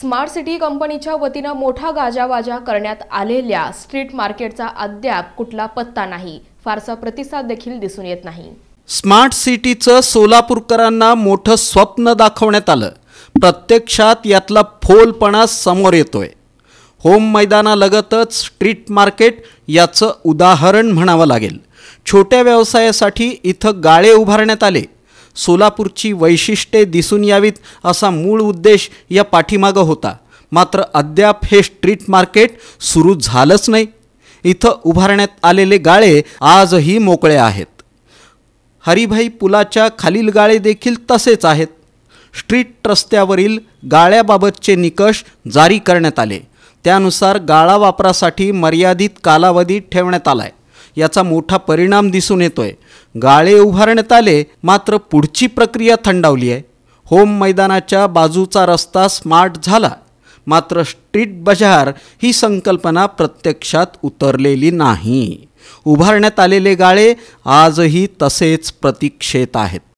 smart city कंपनीच्या वतीनं मोठा गाजावाजा करण्यात आलेल्या स्ट्रीट मार्केटचा अद्याप कुठला पत्ता नाही फारसा प्रतिसाद देखील दिसून येत नाही स्मार्ट सिटीचं सोलापूरकरांना मोठं स्वप्न दाखवण्यात आलं प्रत्यक्षात यातला फोलपणा समोर येतोय होम मैदानालगतच स्ट्रीट मार्केट याचं उदाहरण म्हणावं लागेल छोट्या व्यवसायासाठी इथं गाळे उभारण्यात आले सोलापूरची वैशिष्ट्ये दिसून यावीत असा मूळ उद्देश या पाठीमागं होता मात्र अद्याप हे स्ट्रीट मार्केट सुरू झालंच नाही इथं उभारण्यात आलेले गाळे आजही मोकळे आहेत हरिभाई पुलाच्या खालील गाळे देखील तसेच आहेत स्ट्रीट रस्त्यावरील गाळ्याबाबतचे निकष जारी करण्यात आले त्यानुसार गाळा वापरासाठी मर्यादित कालावधी ठेवण्यात आला आहे याचा मोठा परिणाम दिसून येतोय गाळे उभारण्यात आले मात्र पुढची प्रक्रिया थंडावली आहे होम मैदानाच्या बाजूचा रस्ता स्मार्ट झाला मात्र स्ट्रीट बजार ही संकल्पना प्रत्यक्षात उतरलेली नाही उभारण्यात आलेले गाळे आजही तसेच प्रतीक्षेत आहेत